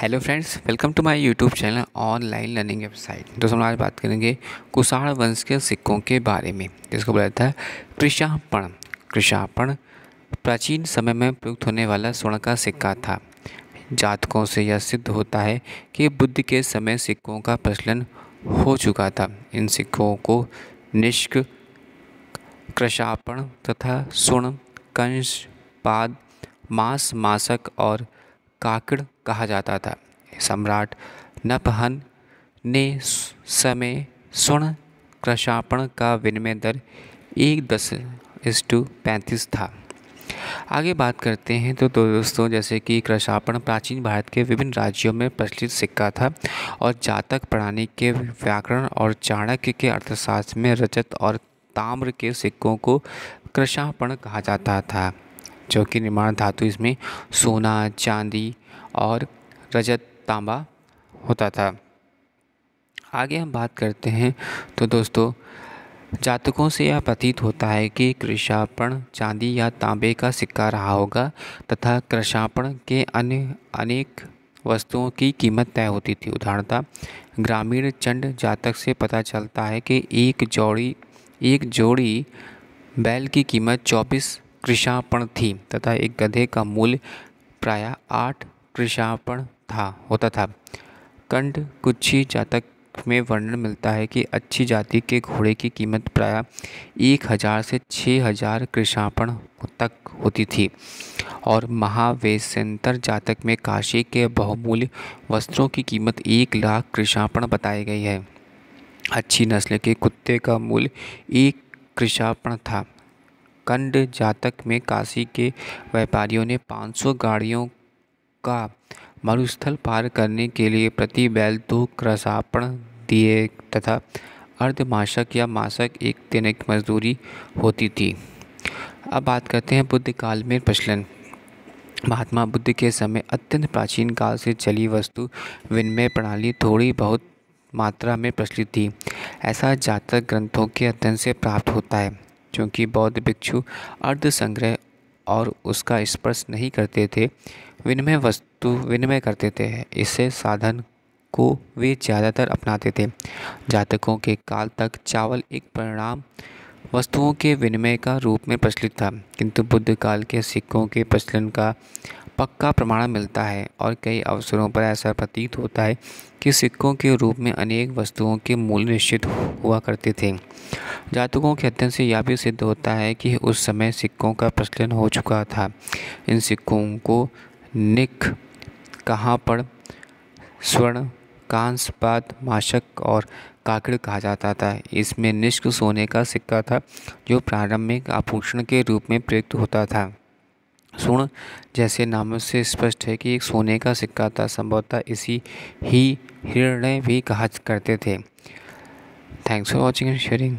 hello friends welcome to my YouTube channel online learning website दोस्तों हम आज बात करेंगे कुषाण वंश के सिक्कों के बारे में जिसको बोला जाता है कृषापण कृषापण प्राचीन समय में प्रयुक्त होने वाला स्वर्ण का सिक्का था जातकों से यह सिद्ध होता है कि बुद्ध के समय सिक्कों का प्रचलन हो चुका था इन सिक्कों को निष्क कृषापण तथा स्वर्ण कंश पाद मांस मासक और काकड़ कहा जाता था सम्राट नपहन ने समय स्वर्ण कृषापण का विनिमय दर एक दस इस टू पैंतीस था आगे बात करते हैं तो दोस्तों जैसे कि कृषापण प्राचीन भारत के विभिन्न राज्यों में प्रचलित सिक्का था और जातक प्रणाली के व्याकरण और चाणक्य के अर्थशास्त्र में रजत और ताम्र के सिक्कों को कृषापण कहा जाता था जो कि निर्माण धातु इसमें सोना चांदी और रजत तांबा होता था आगे हम बात करते हैं तो दोस्तों जातकों से यह प्रतीत होता है कि कृषापण चांदी या तांबे का सिक्का रहा होगा तथा कृषापण के अन्य अनेक वस्तुओं की कीमत तय होती थी उदाहरणतः ग्रामीण चंड जातक से पता चलता है कि एक जोड़ी एक जोड़ी बैल की कीमत चौबीस कृषापण थी तथा एक गधे का मूल्य प्रायः आठ कृषापण था होता था कंड कुछी जातक में वर्णन मिलता है कि अच्छी जाति के घोड़े की कीमत प्रायः एक हज़ार से छः हज़ार कृषापण तक होती थी और महावेशंतर जातक में काशी के बहुमूल्य वस्त्रों की कीमत एक लाख कृषापण बताई गई है अच्छी नस्ल के कुत्ते का मूल्य एक कृषापण था कंड जातक में काशी के व्यापारियों ने 500 गाड़ियों का मरुस्थल पार करने के लिए प्रति बैल दो क्रसापण दिए तथा अर्धमाशक या मासक एक दिन की मजदूरी होती थी अब बात करते हैं बुद्ध काल में प्रचलन महात्मा बुद्ध के समय अत्यंत प्राचीन काल से चली वस्तु विनिमय प्रणाली थोड़ी बहुत मात्रा में प्रचलित थी ऐसा जातक ग्रंथों के अध्ययन से प्राप्त होता है क्योंकि बौद्ध भिक्षु अर्ध संग्रह और उसका स्पर्श नहीं करते थे विनिमय वस्तु विनिमय करते थे इससे साधन को वे ज़्यादातर अपनाते थे जातकों के काल तक चावल एक परिणाम वस्तुओं के विनिमय का रूप में प्रचलित था किंतु बुद्ध काल के सिक्कों के प्रचलन का पक्का प्रमाण मिलता है और कई अवसरों पर ऐसा प्रतीत होता है कि सिक्कों के रूप में अनेक वस्तुओं के मूल्य निश्चित हुआ करते थे जातकों के अध्ययन से यह भी सिद्ध होता है कि उस समय सिक्कों का प्रचलन हो चुका था इन सिक्कों को निक कहाँ पर स्वर्ण कांस पात माशक और काकड़ कहा जाता था इसमें निष्क सोने का सिक्का था जो प्रारंभिक आभूषण के रूप में प्रयुक्त होता था स्वर्ण जैसे नामों से स्पष्ट है कि एक सोने का सिक्का था संभवतः इसी ही हिरण्य भी कहा करते थे thanks for watching and sharing